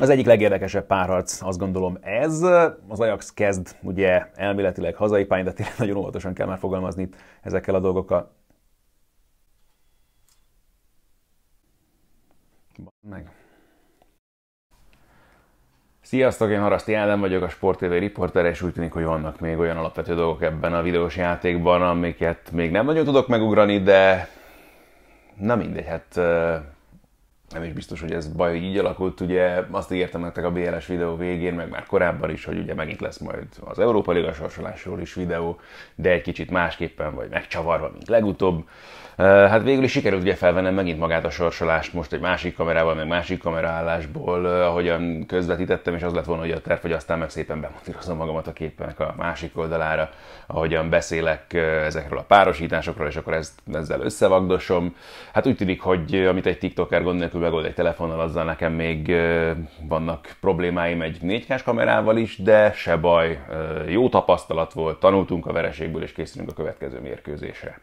Az egyik legérdekesebb párharc, azt gondolom ez. Az Ajax kezd ugye elméletileg hazai pályán, de tényleg nagyon óvatosan kell már fogalmazni ezekkel a dolgokkal. Meg. Sziasztok, én Haraszti Ádám vagyok, a Sport TV riporter, és úgy tűnik, hogy vannak még olyan alapvető dolgok ebben a videós játékban, amiket még nem nagyon tudok megugrani, de na mindegy, hát nem is biztos, hogy ez baj, hogy így alakult. Ugye azt ígértem nektek a BLS videó végén, meg már korábban is, hogy ugye megint lesz majd az Európa Liga sorsolásról is videó, de egy kicsit másképpen vagy megcsavarva, mint legutóbb. Hát végül is sikerült ugye felvennem megint magát a sorsolást most egy másik kamerával, meg másik kameraállásból, ahogyan közvetítettem, és az lett volna hogy a terv, hogy aztán meg szépen bemutírozom magamat a képenek a másik oldalára, ahogyan beszélek ezekről a párosításokról, és akkor ezt, ezzel összevagdosom. Hát úgy tűnik, hogy amit egy TikToker gond nélkül Megold egy telefonnal, azzal nekem még vannak problémáim egy 4 kamerával is, de se baj, jó tapasztalat volt, tanultunk a vereségből és készülünk a következő mérkőzésre.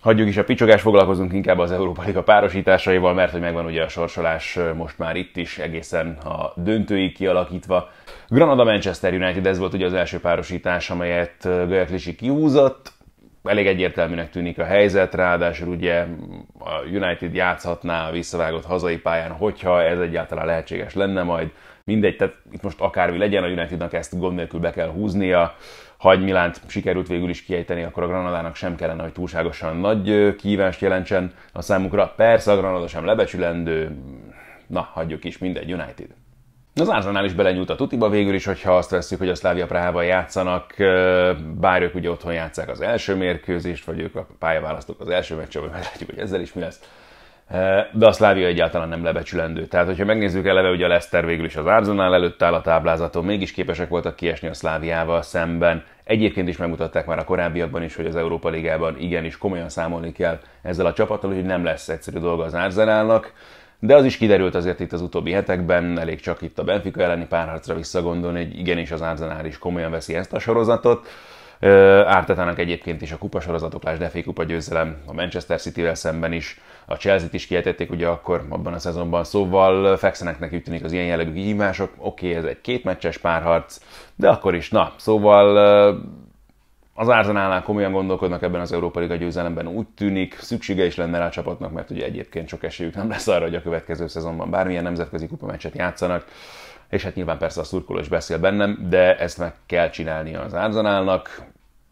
Hagyjuk is a picsogás, foglalkozunk inkább az Európa Liga párosításaival, mert hogy megvan ugye a sorsolás most már itt is egészen a döntőig kialakítva. Granada Manchester United, ez volt ugye az első párosítás, amelyet Gajaklicsi kihúzott elég egyértelműnek tűnik a helyzet, ráadásul ugye a United játszhatná a visszavágott hazai pályán, hogyha ez egyáltalán lehetséges lenne majd. Mindegy, tehát itt most akármi legyen, a Unitednak ezt gond nélkül be kell húznia. Ha egy Milánt sikerült végül is kiejteni, akkor a Granadának sem kellene, hogy túlságosan nagy kívást jelentsen a számukra. Persze a Granada sem lebecsülendő, na hagyjuk is, mindegy, United. Az Ázsánál is belenyúlt a tutiba végül is, hogyha azt veszük, hogy a Szlávia Prahában játszanak, bár ők ugye otthon játszák az első mérkőzést, vagy ők a pályaválasztók az első meccsen, vagy meglátjuk, hogy ezzel is mi lesz. De a Szlávia egyáltalán nem lebecsülendő. Tehát, hogyha megnézzük eleve, ugye a Leszter végül is az Arsenal előtt áll a táblázaton, mégis képesek voltak kiesni a Szláviával szemben. Egyébként is megmutatták már a korábbiakban is, hogy az Európa Ligában igenis komolyan számolni kell ezzel a csapattal, hogy nem lesz egyszerű dolga az Arsenalnak de az is kiderült azért itt az utóbbi hetekben, elég csak itt a Benfica elleni párharcra visszagondolni, hogy igenis az Arsenal is komolyan veszi ezt a sorozatot. Ártetának egyébként is a kupasorozatok, lásd FA kupa győzelem a Manchester City-vel szemben is, a Chelsea-t is kiejtették ugye akkor abban a szezonban, szóval fekszenek neki tűnik az ilyen jellegű kihívások, oké, okay, ez egy kétmeccses párharc, de akkor is, na, szóval az Arsenalnál komolyan gondolkodnak ebben az Európa Liga győzelemben, úgy tűnik, szüksége is lenne rá a csapatnak, mert ugye egyébként sok esélyük nem lesz arra, hogy a következő szezonban bármilyen nemzetközi kupameccset játszanak, és hát nyilván persze a szurkoló is beszél bennem, de ezt meg kell csinálni az Arsenalnak.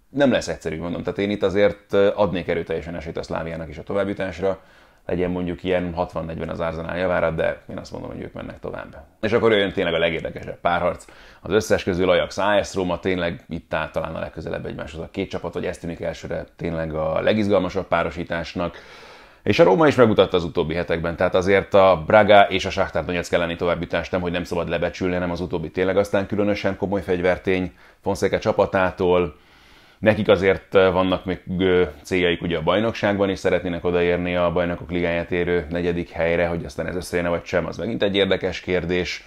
Nem lesz egyszerű, mondom, tehát én itt azért adnék erőteljesen esélyt a Szláviának is a továbbításra legyen mondjuk ilyen 60-40 az Arsenal javára, de én azt mondom, hogy ők mennek tovább. És akkor jön tényleg a legérdekesebb párharc. Az összes közül Ajax AS Róma tényleg itt áll talán a legközelebb egymáshoz a két csapat, vagy ez tűnik elsőre tényleg a legizgalmasabb párosításnak. És a Róma is megmutatta az utóbbi hetekben, tehát azért a Braga és a Sáktár Donetsk elleni továbbjutást nem, hogy nem szabad lebecsülni, nem az utóbbi tényleg aztán különösen komoly fegyvertény Fonseca csapatától, Nekik azért eh, vannak még eh, céljaik ugye a bajnokságban, és szeretnének odaérni a bajnokok ligáját érő negyedik helyre, hogy aztán ez összejönne vagy sem, az megint egy érdekes kérdés.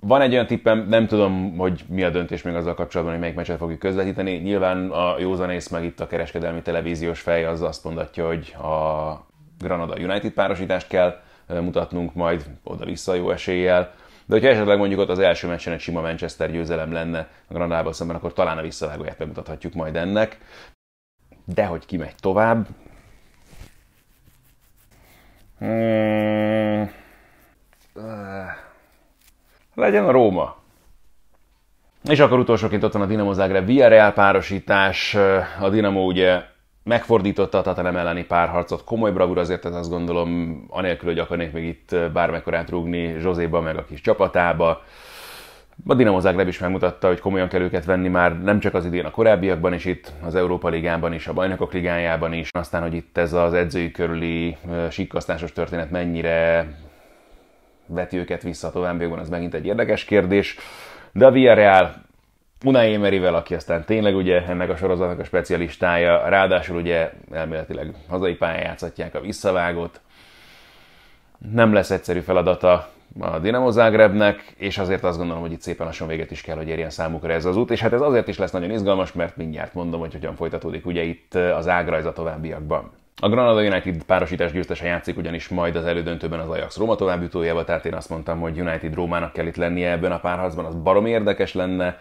Van egy olyan tippem, nem tudom, hogy mi a döntés még azzal kapcsolatban, hogy melyik meccset fogjuk közvetíteni. Nyilván a józanész meg itt a kereskedelmi televíziós fej az azt mondatja, hogy a Granada United párosítást kell eh, mutatnunk majd oda-vissza jó eséllyel de hogyha esetleg mondjuk ott az első meccsen egy sima Manchester győzelem lenne a Granadával szemben, akkor talán a visszavágóját megmutathatjuk majd ennek. De hogy ki megy tovább, Hmm. Eh. Legyen a Róma. És akkor utolsóként ott van a Dinamo Zagreb Villarreal párosítás. Eh, a Dinamo ugye megfordította a Tatanem elleni párharcot. Komoly bravúr azért, tehát azt gondolom, anélkül, hogy akarnék még itt bármekkorát rúgni Zsózéba, meg a kis csapatába. A Dinamo Zagreb is megmutatta, hogy komolyan kell őket venni már nem csak az idén, a korábbiakban is itt, az Európa Ligában is, a Bajnokok Ligájában is. Aztán, hogy itt ez az edzői körüli sikkasztásos történet mennyire veti őket vissza a továbbiakban, az megint egy érdekes kérdés. De a Villarreal Unai Emeryvel, aki aztán tényleg ugye ennek a sorozatnak a specialistája, ráadásul ugye elméletileg hazai pályán játszhatják a visszavágót. Nem lesz egyszerű feladata a Dinamo Zagrebnek, és azért azt gondolom, hogy itt szépen lassan véget is kell, hogy érjen számukra ez az út, és hát ez azért is lesz nagyon izgalmas, mert mindjárt mondom, hogy hogyan folytatódik ugye itt az ágrajz a továbbiakban. A Granada United párosítás győztese játszik ugyanis majd az elődöntőben az Ajax Róma jutójába, tehát én azt mondtam, hogy United Rómának kell itt lennie ebben a párharcban, az barom érdekes lenne.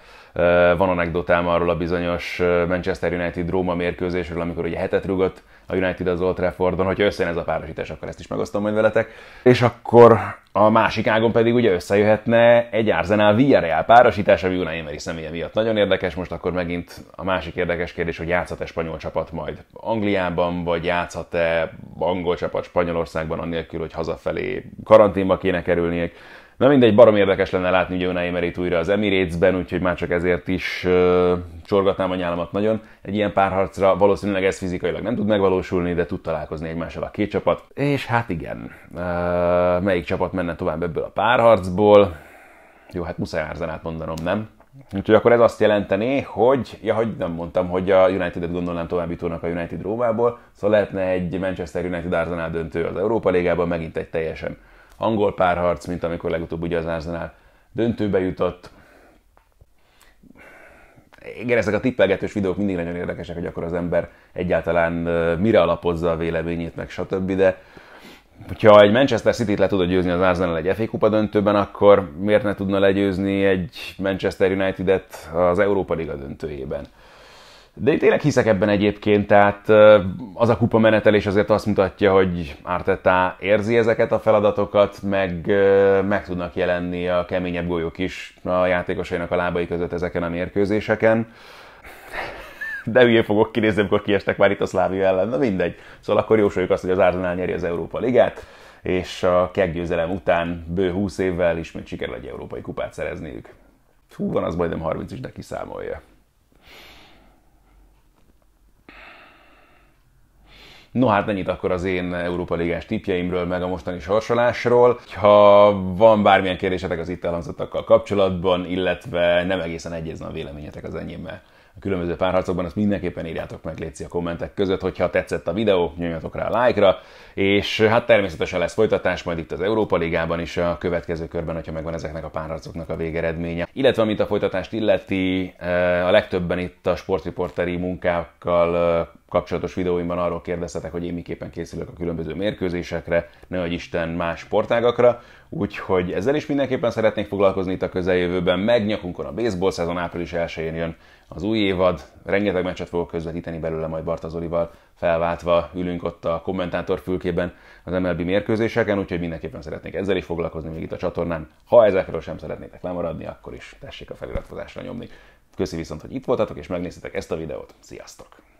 Van anekdotám arról a bizonyos Manchester United Róma mérkőzésről, amikor ugye hetet rúgott a United az Old Traffordon, hogyha összejön ez a párosítás, akkor ezt is megosztom majd veletek. És akkor a másik ágon pedig ugye összejöhetne egy Arsenal VRL párosítás, ami Unai Emery személye miatt nagyon érdekes, most akkor megint a másik érdekes kérdés, hogy játszhat-e spanyol csapat majd Angliában, vagy játszhat-e angol csapat Spanyolországban, annélkül, hogy hazafelé karanténba kéne kerülniek. Na mindegy, barom érdekes lenne látni ugye Unai Emerit újra az Emirates-ben, úgyhogy már csak ezért is uh, csorgatnám a nyálamat nagyon. Egy ilyen párharcra valószínűleg ez fizikailag nem tud megvalósulni, de tud találkozni egymással a két csapat. És hát igen, uh, melyik csapat menne tovább ebből a párharcból? Jó, hát muszáj Arzenát mondanom, nem? Úgyhogy akkor ez azt jelenteni, hogy, ja, hogy nem mondtam, hogy a United-et gondolnám továbbítónak a United Rómából, szóval lehetne egy Manchester United Arsenal döntő az Európa Ligában, megint egy teljesen angol párharc, mint amikor legutóbb ugye az Arsenal döntőbe jutott. Igen, ezek a tippelgetős videók mindig nagyon érdekesek, hogy akkor az ember egyáltalán mire alapozza a véleményét, meg stb. De hogyha egy Manchester City-t le tudod győzni az Arsenal egy FA Kupa döntőben, akkor miért ne tudna legyőzni egy Manchester United-et az Európa Liga döntőjében? De én tényleg hiszek ebben egyébként, tehát az a kupa menetelés azért azt mutatja, hogy Arteta érzi ezeket a feladatokat, meg meg tudnak jelenni a keményebb golyók is a játékosainak a lábai között ezeken a mérkőzéseken. De ugye fogok kinézni, amikor kiestek már itt a Szlávia ellen, na mindegy. Szóval akkor jósoljuk azt, hogy az Arsenal nyeri az Európa Ligát, és a keggyőzelem után bő 20 évvel ismét sikerül egy európai kupát szerezniük. Hú, van az majdnem 30 is, de kiszámolja. No hát ennyit akkor az én Európa Ligás tipjeimről, meg a mostani sorsolásról. Ha van bármilyen kérdésetek az itt elhangzottakkal kapcsolatban, illetve nem egészen egyezne a véleményetek az enyémmel, a különböző párharcokban, azt mindenképpen írjátok meg Léci a kommentek között, hogyha tetszett a videó, nyomjatok rá a like-ra, és hát természetesen lesz folytatás majd itt az Európa Ligában is a következő körben, hogyha megvan ezeknek a párharcoknak a végeredménye. Illetve, amit a folytatást illeti, eh, a legtöbben itt a sportriporteri munkákkal eh, kapcsolatos videóimban arról kérdeztetek, hogy én miképpen készülök a különböző mérkőzésekre, nehogy Isten más sportágakra, úgyhogy ezzel is mindenképpen szeretnék foglalkozni itt a közeljövőben, Megnyakunkon a baseball szezon április 1 jön az új évad, rengeteg meccset fogok közvetíteni belőle majd Barta Zolival felváltva ülünk ott a kommentátor fülkében az MLB mérkőzéseken, úgyhogy mindenképpen szeretnék ezzel is foglalkozni még itt a csatornán. Ha ezekről sem szeretnétek lemaradni, akkor is tessék a feliratkozásra nyomni. Köszi viszont, hogy itt voltatok és megnéztétek ezt a videót. Sziasztok!